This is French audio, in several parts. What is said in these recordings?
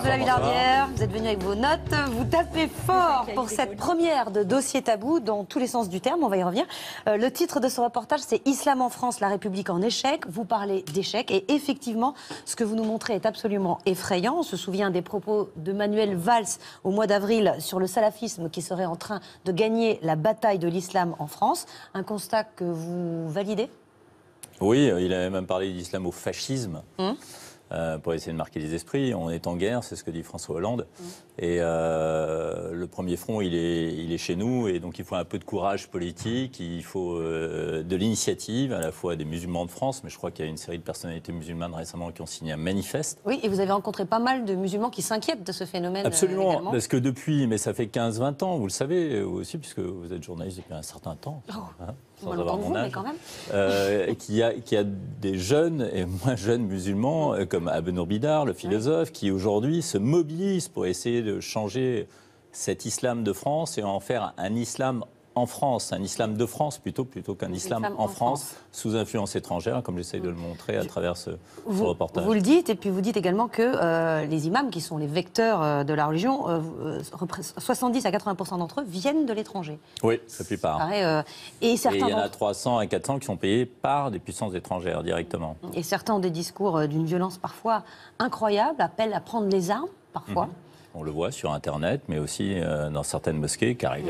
de la Villardière, vous êtes venu avec vos notes, vous tapez fort pour cette première de Dossier Tabou, dans tous les sens du terme, on va y revenir. Euh, le titre de ce reportage, c'est Islam en France, la République en échec. Vous parlez d'échec et effectivement, ce que vous nous montrez est absolument effrayant. On se souvient des propos de Manuel Valls au mois d'avril sur le salafisme qui serait en train de gagner la bataille de l'islam en France. Un constat que vous validez Oui, il avait même parlé au fascisme hum. Euh, pour essayer de marquer les esprits. On est en guerre, c'est ce que dit François Hollande. Mmh. Et euh, le premier front, il est, il est chez nous, et donc il faut un peu de courage politique, il faut euh, de l'initiative, à la fois des musulmans de France, mais je crois qu'il y a une série de personnalités musulmanes récemment qui ont signé un manifeste. Oui, et vous avez rencontré pas mal de musulmans qui s'inquiètent de ce phénomène. Absolument, parce que depuis, mais ça fait 15-20 ans, vous le savez aussi, puisque vous êtes journaliste depuis un certain temps. Oh. Hein. Il y euh, a, des jeunes et moins jeunes musulmans, euh, comme Abenour Bidar, le philosophe, qui aujourd'hui se mobilisent pour essayer de changer cet islam de France et en faire un islam en France, un islam de France plutôt, plutôt qu'un islam, en, France, sous influence étrangère, comme j'essaye de le montrer à travers ce, reportage. Vous le dites, et puis vous dites également que euh, les imams, qui sont les vecteurs euh, de la religion, 70 euh, à 80 d'entre eux viennent de l'étranger. Oui, la plupart. et, certains il y en a 300 à 400 qui sont payés par des puissances étrangères directement. Et certains ont des discours d'une violence parfois incroyable, appellent à prendre les armes parfois. Mhm. On le voit sur Internet, mais aussi euh, dans certaines mosquées, car il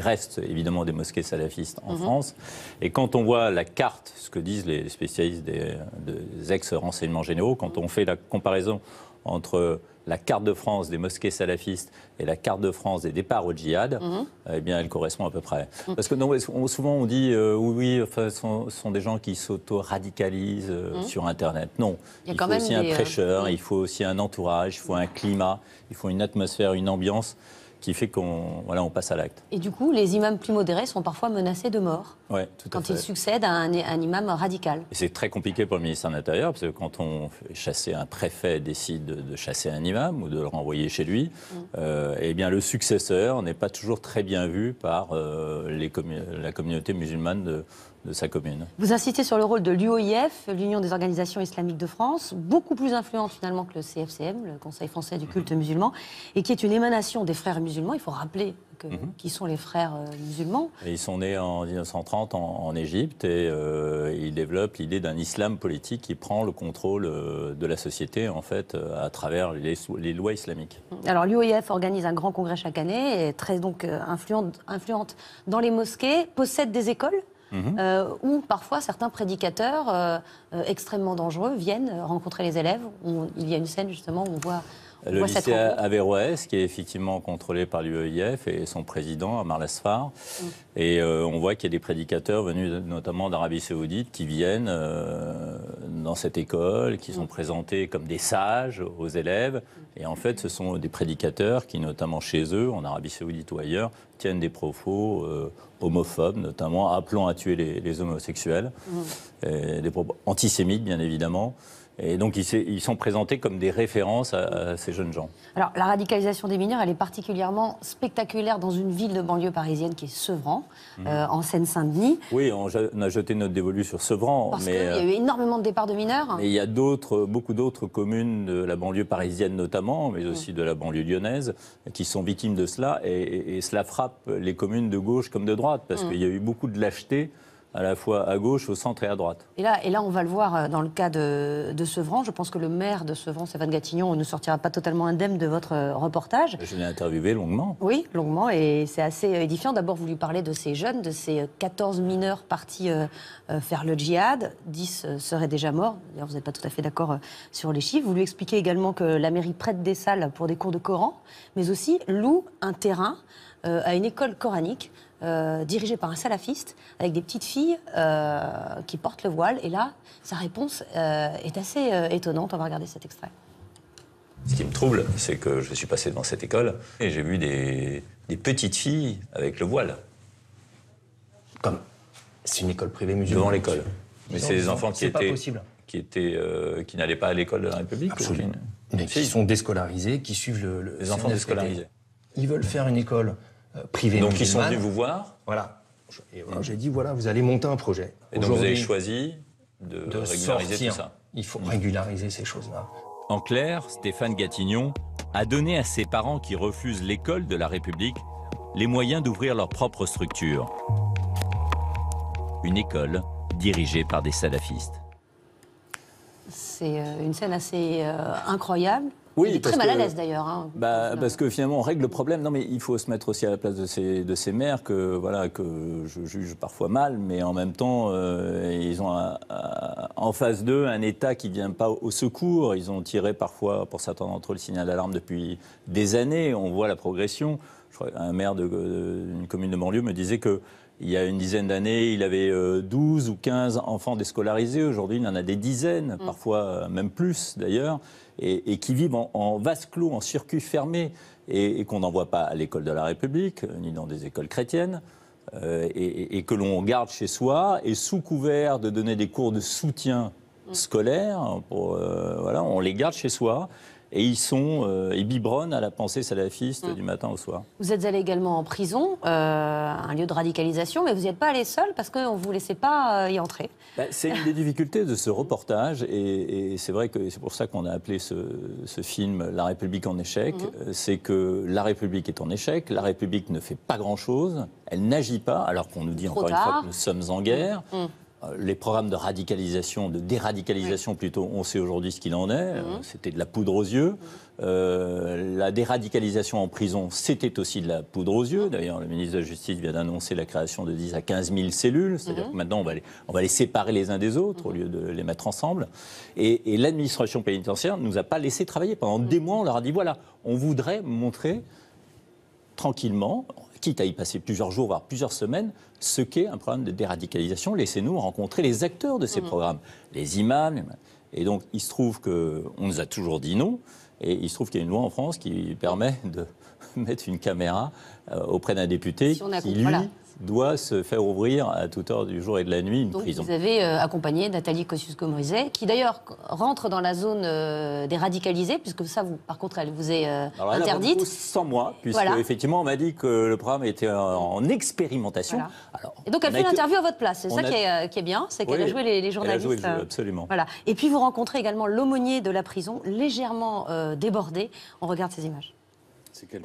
reste, évidemment des mosquées salafistes en mhm. France. Et quand on voit la carte, ce que disent les spécialistes des, des ex-renseignements généraux, quand on fait la comparaison entre la carte de France des mosquées salafistes et la carte de France des départs au djihad, mhm. eh bien, elle correspond à peu près. Mhm. Parce que souvent on dit euh, oui, oui, enfin, ce sont, des gens qui s'auto-radicalisent euh, mhm. sur Internet. Non, il, faut aussi un euh, prêcheur, il faut aussi un entourage, il faut un climat, il faut une atmosphère, une ambiance qui fait qu'on voilà, on passe à l'acte. Et du coup, les imams plus modérés sont parfois menacés de mort quand ils succèdent à un, imam radical. c'est très compliqué pour le ministère de l'Intérieur, parce que quand on chasse un préfet décide de chasser un imam ou de le renvoyer chez lui, mm. euh, eh bien le successeur n'est pas toujours très bien vu par euh, les la communauté musulmane de, de sa commune. Vous insistez sur le rôle de l'UOIF, l'Union des organisations islamiques de France, beaucoup plus influente finalement que le CFCM, le Conseil français du culte mhm. musulman, et qui est une émanation des frères musulmans. Il faut rappeler mhm. qui sont les frères euh, musulmans. ils sont nés en 1930 en, Égypte et euh, ils développent l'idée d'un islam politique qui prend le contrôle euh, de la société en fait à travers les, lois islamiques. Alors l'UOIF organise un grand congrès chaque année, est très donc influente dans les mosquées, possède des écoles Mhm. Euh, où parfois certains prédicateurs euh, euh, extrêmement dangereux viennent rencontrer les élèves. il y a une scène justement où on voit le lycée Averroès, qui est effectivement contrôlé par l'UEIF et son président, Amar Lasfar. Mm. Et euh, on voit qu'il y a des prédicateurs venus notamment d'Arabie Saoudite qui viennent euh, dans cette école, qui sont mm. présentés comme des sages aux élèves. Mm. Et en fait, ce sont des prédicateurs qui, notamment chez eux, en Arabie Saoudite ou ailleurs, tiennent des propos euh, homophobes, notamment appelant à tuer les, homosexuels, des propos antisémites, bien évidemment. Et donc, ils, sont présentés comme des références à, ces jeunes gens. Alors, la radicalisation des mineurs, elle est particulièrement spectaculaire dans une ville de banlieue parisienne qui est Sevran, mhm. euh, en Seine-Saint-Denis. Oui, on, a jeté notre dévolu sur Sevran. Parce qu'il y a eu énormément de départs de mineurs. Et il y a d'autres, beaucoup d'autres communes de la banlieue parisienne notamment, mais mhm. aussi de la banlieue lyonnaise, qui sont victimes de cela. Et, cela frappe les communes de gauche comme de droite, parce mhm. qu'il y a eu beaucoup de lâcheté à la fois à gauche, au centre et à droite. Et là, et là on va le voir euh, dans le cas de, de Sevran. Je pense que le maire de Sevran, Stéphane Gatignon, ne sortira pas totalement indemne de votre euh, reportage. Je l'ai interviewé longuement. Oui, longuement, et c'est assez euh, édifiant. D'abord, vous lui parlez de ces jeunes, de ces 14 mineurs partis faire le djihad. 10 seraient déjà morts. D'ailleurs, vous n'êtes pas tout à fait d'accord sur les chiffres. Vous lui expliquez également que la mairie prête des salles pour des cours de Coran, mais aussi loue un terrain à une école coranique euh, dirigé par un salafiste, avec des petites filles euh, qui portent le voile. Et là, sa réponse euh, est assez étonnante. On va regarder cet extrait. Ce qui me trouble, c'est que je suis passé devant cette école et j'ai vu des, petites filles avec le voile. Comme C'est une école privée musulmane. Devant l'école. Mais c'est des enfants qui étaient, qui étaient, qui n'allaient pas à l'école de la République. Absolument. Mais qui sont déscolarisés, qui suivent le. le les enfants déscolarisés. Ils veulent faire une école euh, donc ils sont venus vous voir Voilà. Euh, j'ai dit, voilà, vous allez monter un projet. Et donc vous avez choisi de, régulariser tout ça Il faut régulariser ces choses-là. En clair, Stéphane Gatignon a donné à ses parents qui refusent l'école de la République les moyens d'ouvrir leur propre structure. Une école dirigée par des salafistes. C'est euh, une scène assez incroyable oui, il est très mal à l'aise d'ailleurs. Hein, bah, parce que finalement, on règle le problème. Non, mais il faut se mettre aussi à la place de ces, de ces maires que, voilà, que je juge parfois mal, mais en même temps, euh, ils ont en face d'eux un État qui ne vient pas au secours. Ils ont tiré parfois, pour s'attendre entre eux, le signal d'alarme depuis des années. On voit la progression. Je crois, un maire d'une commune de banlieue me disait que il y a une dizaine d'années, il avait 12 euh, ou 15 enfants déscolarisés. Aujourd'hui, il en a des dizaines, mm. parfois euh, même plus d'ailleurs et, qui vivent en, vase clos, en circuit fermé, et, qu'on n'envoie pas à l'école de la République, euh, ni dans des écoles chrétiennes, euh, et, que l'on garde chez soi, et sous couvert de donner des cours de soutien mm. scolaire, hein, euh, on les garde chez soi et ils sont euh, biberonnent à la pensée salafiste mm. du matin au soir. Vous êtes allé également en prison, euh, un lieu de radicalisation, mais vous n'y êtes pas allé seul parce qu'on ne vous laissait pas euh, y entrer. Bah, c'est une des difficultés de ce reportage et, c'est vrai que c'est pour ça qu'on a appelé ce, film La République en échec. Mm-hmm. Euh, c'est que la République est en échec, la République ne fait pas grand-chose, elle n'agit pas alors qu'on nous dit encore une fois que nous sommes en guerre. Mm-hmm. Euh, les programmes de radicalisation, de déradicalisation plutôt, on sait aujourd'hui ce qu'il en est. Mhm. Euh, c'était de la poudre aux yeux. Mhm. Euh, la déradicalisation en prison, c'était aussi de la poudre aux yeux. Mhm. D'ailleurs, le ministre de la Justice vient d'annoncer la création de 10 à 15 000 cellules. C'est-à-dire que maintenant, on va, les, séparer les uns des autres au lieu de les mettre ensemble. Et, et l'administration pénitentiaire ne nous a pas laissé travailler. Pendant des mois, on leur a dit voilà, on voudrait montrer tranquillement, quitte à y passer plusieurs jours, voire plusieurs semaines, ce qu'est un programme de déradicalisation. Laissez-nous rencontrer les acteurs de ces mm-hmm. programmes, les imams. Et donc, il se trouve qu'on nous a toujours dit non. Et il se trouve qu'il y a une loi en France qui permet de mettre une caméra euh, auprès d'un député si on a doit se faire ouvrir à toute heure du jour et de la nuit une Donc prison. Vous avez euh, accompagné Nathalie Kosciusko-Morizet, qui d'ailleurs rentre dans la zone euh, des radicalisés, puisque ça, vous, par contre, elle vous est euh, Alors interdite. sans moi, puisque effectivement, on m'a dit que le programme était en, expérimentation. et donc, elle fait l'interview à votre place. C'est ça qui, est, bien, c'est qu'elle a joué les, journalistes. Elle a joué le jeu, absolument. Voilà. Et puis, vous rencontrez également l'aumônier de la prison, légèrement débordé. On regarde ces images.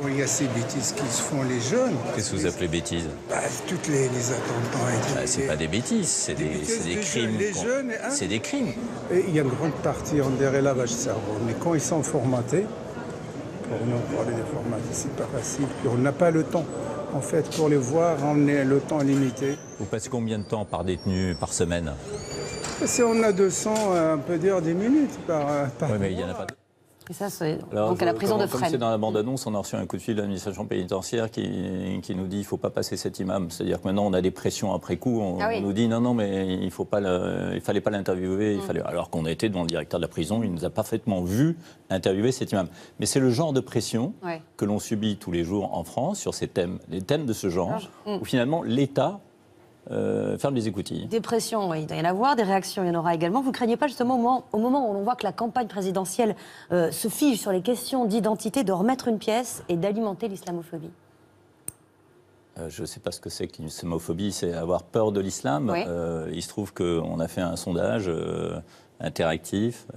Il y a ces bêtises qui se font les jeunes. Qu'est-ce que vous appelez bêtises bah, Toutes les, les attentats. Bah, c'est pas des bêtises, c'est des, crimes. des, crimes. Hein. c'est des crimes. Et il y a une grande partie en dérélavage cerveau. Mais quand ils sont formatés, pour nous parler des formatés, c'est pas facile. on n'a pas le temps. En fait, pour les voir, on est le temps limité. Vous passez combien de temps par détenu par semaine on a 200, un peu dire 10 minutes par, euh, mais il n'y en a pas c'est donc à la prison comme, de Comme c'est dans la bande-annonce, on a reçu un coup de fil de l'administration pénitentiaire qui, nous dit il ne faut pas passer cet imam. C'est-à-dire que maintenant, on a des pressions après coup. On, ah nous dit non, non, mais il ne fallait pas l'interviewer. Mm. Alors qu'on a été devant le directeur de la prison, il nous a parfaitement vu interviewer cet imam. Mais c'est le genre de pression que l'on subit tous les jours en France sur ces thèmes, les thèmes de ce genre, mm. où finalement l'État euh, ferme des écoutilles. Des pressions, il doit y en avoir, des réactions, il y en aura également. Vous ne craignez pas justement au moment, où l'on voit que la campagne présidentielle euh, se fige sur les questions d'identité, de remettre une pièce et d'alimenter l'islamophobie euh, je ne sais pas ce que c'est qu'une islamophobie, c'est avoir peur de l'islam. il se trouve qu'on a fait un sondage interactif,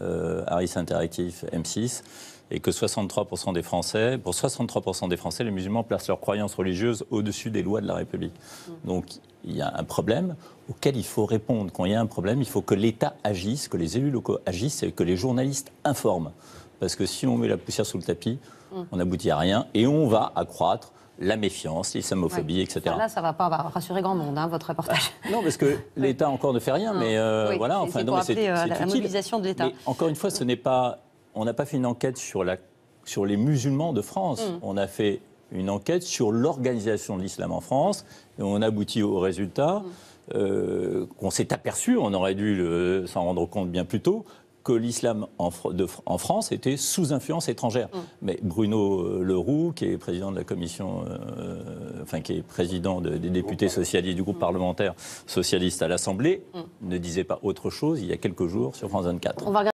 Harris Interactif M6, et que 63% des Français, pour 63% des Français, les musulmans placent leurs croyances religieuses au-dessus des lois de la République. Mm. Donc il y a un problème auquel il faut répondre. Quand il y a un problème, il faut que l'État agisse, que les élus locaux agissent et que les journalistes informent. Parce que si on met la poussière sous le tapis, mm. on n'aboutit à rien et on va accroître la méfiance, l'islamophobie, etc. là, ça ne va pas rassurer grand monde, hein, votre reportage. Ah, non, parce que l'État encore ne fait rien, mais euh, voilà. Enfin, c'est euh, la, la mobilisation de l'État. Encore une fois, ce n'est pas on n'a pas fait une enquête sur, les musulmans de France. Mm. On a fait une enquête sur l'organisation de l'islam en France. Et on aboutit au résultat mm. euh, qu'on s'est aperçu, on aurait dû s'en rendre compte bien plus tôt, que l'islam en, France était sous influence étrangère. Mm. Mais Bruno euh, Leroux, qui est président de la commission, euh, enfin qui est président des députés socialistes du groupe parlementaire socialiste à l'Assemblée, ne disait pas autre chose il y a quelques jours sur France 24.